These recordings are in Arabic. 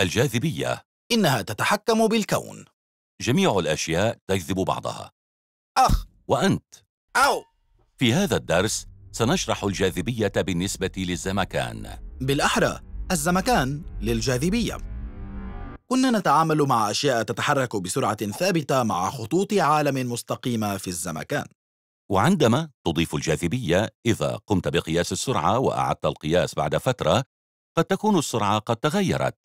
الجاذبية إنها تتحكم بالكون جميع الأشياء تجذب بعضها أخ وأنت أو في هذا الدرس سنشرح الجاذبية بالنسبة للزمكان بالأحرى الزمكان للجاذبية كنا نتعامل مع أشياء تتحرك بسرعة ثابتة مع خطوط عالم مستقيمة في الزمكان وعندما تضيف الجاذبية إذا قمت بقياس السرعة وأعدت القياس بعد فترة قد تكون السرعة قد تغيرت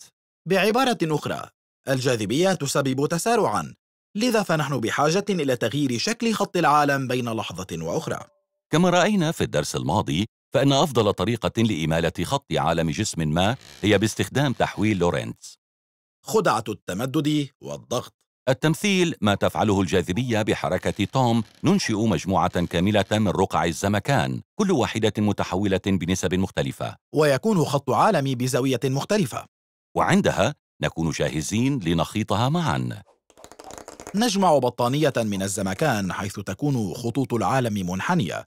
بعبارة أخرى الجاذبية تسبب تسارعا لذا فنحن بحاجة إلى تغيير شكل خط العالم بين لحظة وأخرى كما رأينا في الدرس الماضي فإن أفضل طريقة لإمالة خط عالم جسم ما هي باستخدام تحويل لورينتس خدعة التمدد والضغط التمثيل ما تفعله الجاذبية بحركة توم ننشئ مجموعة كاملة من رقع الزمكان كل واحدة متحولة بنسب مختلفة ويكون خط عالمي بزاوية مختلفة وعندها نكون جاهزين لنخيطها معا نجمع بطانية من الزمكان حيث تكون خطوط العالم منحنية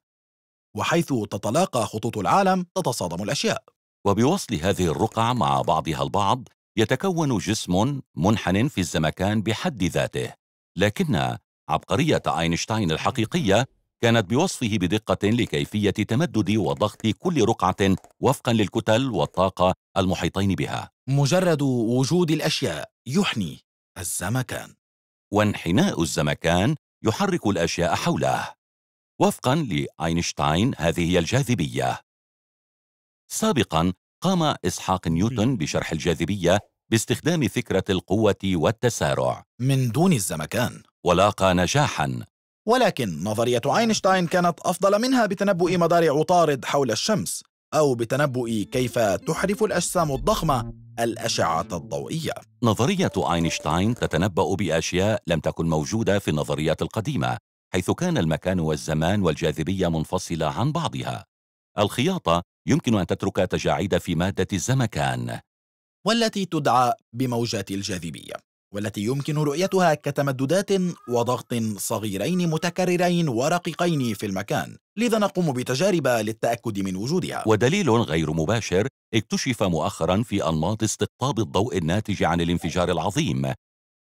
وحيث تتلاقى خطوط العالم تتصادم الأشياء وبوصل هذه الرقع مع بعضها البعض يتكون جسم منحن في الزمكان بحد ذاته لكن عبقرية أينشتاين الحقيقية كانت بوصفه بدقة لكيفية تمدد وضغط كل رقعة وفقا للكتل والطاقة المحيطين بها مجرد وجود الأشياء يحني الزمكان وانحناء الزمكان يحرك الأشياء حوله وفقا لأينشتاين هذه هي الجاذبية سابقا قام إسحاق نيوتن بشرح الجاذبية باستخدام فكرة القوة والتسارع من دون الزمكان ولاقى نجاحا ولكن نظرية أينشتاين كانت أفضل منها بتنبؤ مدار عطارد حول الشمس أو بتنبؤ كيف تحرف الأجسام الضخمة الأشعة الضوئية نظرية أينشتاين تتنبأ بأشياء لم تكن موجودة في النظريات القديمة حيث كان المكان والزمان والجاذبية منفصلة عن بعضها الخياطة يمكن أن تترك تجاعيد في مادة الزمكان والتي تدعى بموجات الجاذبية والتي يمكن رؤيتها كتمددات وضغط صغيرين متكررين ورقيقين في المكان لذا نقوم بتجارب للتأكد من وجودها ودليل غير مباشر اكتشف مؤخرا في أنماط استقطاب الضوء الناتج عن الانفجار العظيم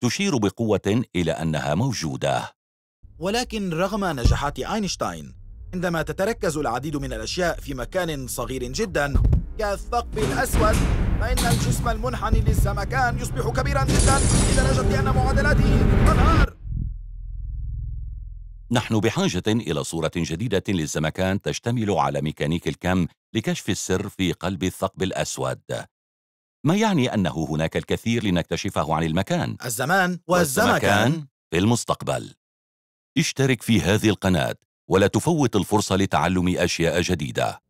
تشير بقوة إلى أنها موجودة ولكن رغم نجاحات أينشتاين عندما تتركز العديد من الأشياء في مكان صغير جدا كالثقب الأسود فإن الجسم المنحني للزمكان يصبح كبيرا جدا لدرجة أن معادلاته نحن بحاجة إلى صورة جديدة للزمكان تشتمل على ميكانيك الكم لكشف السر في قلب الثقب الأسود ما يعني أنه هناك الكثير لنكتشفه عن المكان الزمان والزمكان في المستقبل اشترك في هذه القناة ولا تفوت الفرصة لتعلم أشياء جديدة